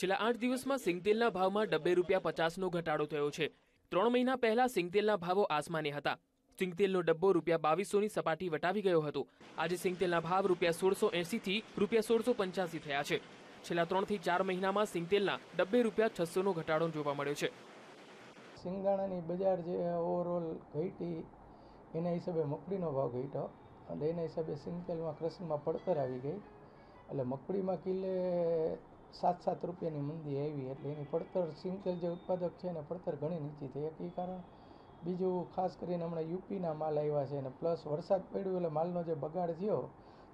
છેલ્લા આઠ દિવસમાં સિંગતેલના ભાવમાં ડબ્બે રૂપિયા પચાસનો ઘટાડો થયો છે ત્રણ મહિના પહેલા સિંગતેલના ભાવો આસમાને હતા સિંગતેલનો ડબ્બો રૂપિયા બાવીસોની સપાટી વટાવી ગયો હતો આજે સિંગતેલના ભાવ રૂપિયા સોળસો એંસીથી રૂપિયા સોળસો પંચ્યાસી થયા છે છેલ્લા ત્રણથી ચાર મહિનામાં સિંગતેલના ડબ્બે રૂપિયા છસોનો ઘટાડો જોવા મળ્યો છે સિંગાણાની બજાર જે ઓવરઓલ ઘટી એના હિસાબે મકડીનો ભાવ ઘટ્યો અને એના હિસાબે સિંગતેલમાં ક્રશિંગમાં પડતર આવી ગઈ એટલે મગફળીમાં કિલે સાત સાત રૂપિયાની મંદી આવી એટલે એની પડતર સિંગતેલ જે ઉત્પાદક છે એને પડતર ઘણી નીચી થઈ એક એ કારણ બીજું ખાસ કરીને હમણાં યુપીના માલ આવ્યા છે અને પ્લસ વરસાદ પડ્યો એટલે માલનો જે બગાડ થયો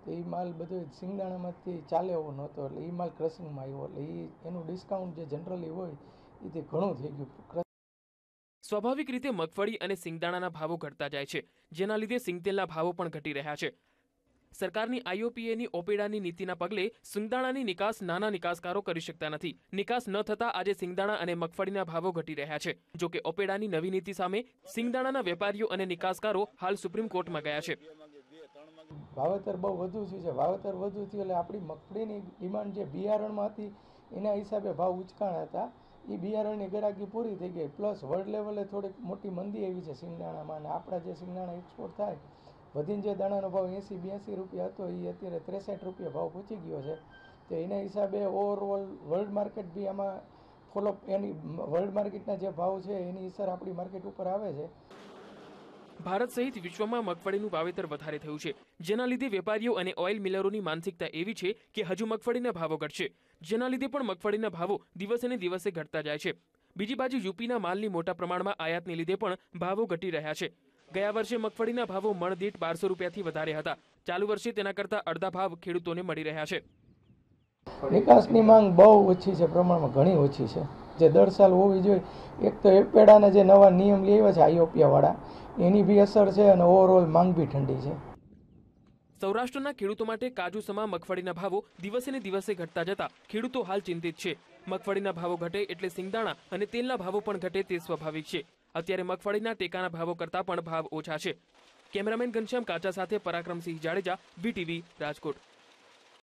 તો એ માલ બધો સિંગદાણામાંથી ચાલે એવો નહોતો એટલે એ માલ ક્રશિંગમાં આવ્યો એટલે એ એનું ડિસ્કાઉન્ટ જે જનરલી હોય એ તે ઘણું થઈ ગયું સ્વાભાવિક રીતે મગફળી અને સિંગદાણાના ભાવો ઘટતા જાય છે જેના લીધે સિંગતેલના ભાવો પણ ઘટી રહ્યા છે સરકારની આઈઓપીએની ઓપેડાની નીતિના પગલે સિંગદાણાની નિકાસ નાના નિકાસકારો કરી શકતા નથી નિકાસ ન થતા આજે સિંગદાણા અને મગફળીના ભાવો ઘટી રહ્યા છે જોકે ઓપેડાની નવી નીતિ સામે સિંગદાણાના વેપારીઓ અને નિકાસકારો હાલ સુપ્રીમ કોર્ટમાં ગયા છે વાવેતર બહુ વધુ થયું છે વાવેતર વધુ થયું એટલે આપણી મગફળીની ડિમાન્ડ જે બિયારણમાં હતી એના હિસાબે ભાવ ઉચકાણ હતા એ બિયારણની ગરાકી પૂરી થઈ ગઈ પ્લસ વર્લ્ડ લેવલે થોડીક મોટી મંદી આવી છે સિંગદાણામાં અને આપણા જે સિંગદાણા એક્સપોર્ટ થાય વધીને જે દાણાનો ભાવ એંસી બ્યાસી રૂપિયા હતો એ અત્યારે ત્રેસઠ રૂપિયા ભાવ પહોંચી ગયો છે તો એના હિસાબે ઓવરઓલ વર્લ્ડ માર્કેટ બી આમાં ફોલો એની વર્લ્ડ માર્કેટના જે ભાવ છે એની અસર આપણી માર્કેટ ઉપર આવે છે ભારત સહિત વિશ્વમાં મગફળીનું વાવેતર વધારે થયું છે જેના લીધે વેપારીઓ અને ઓઇલ મિલરોની માનસિકતા એવી છે કે હજુ મગફળીના ભાવો ઘટશે જેના લીધે પણ મગફળીના ભાવો દિવસે ને દિવસે ઘટતા જાય છે બીજી બાજુ યુપીના માલની મોટા પ્રમાણમાં આયાતને લીધે પણ ભાવો ઘટી રહ્યા છે ગયા વર્ષે મગફળીના ભાવો મણ બારસો રૂપિયાથી વધારે હતા ચાલુ વર્ષે તેના કરતાં અડધા ભાવ ખેડૂતોને મળી રહ્યા છે નિકાસની માંગ બહુ ઓછી છે પ્રમાણમાં ઘણી ઓછી છે જે દર સાલ હોવી જોઈએ એક તો એપેડાના જે નવા નિયમ લેવા છે આઈઓપિયાવાળા એની બી અસર છે અને ઓવરઓલ માંગ બી ઠંડી છે સૌરાષ્ટ્રના ખેડૂતો માટે કાજુ સમા મગફળીના ભાવો દિવસે ને દિવસે ઘટતા જતા ખેડૂતો હાલ ચિંતિત છે મગફળીના ભાવો ઘટે એટલે સિંગદાણા અને તેલના ભાવો પણ ઘટે તે સ્વાભાવિક છે અત્યારે મગફળીના ટેકાના ભાવો કરતા પણ ભાવ ઓછા છે કેમેરામેન ઘનશ્યામ કાચા સાથે પરાક્રમસિંહ જાડેજા વીટીવી રાજકોટ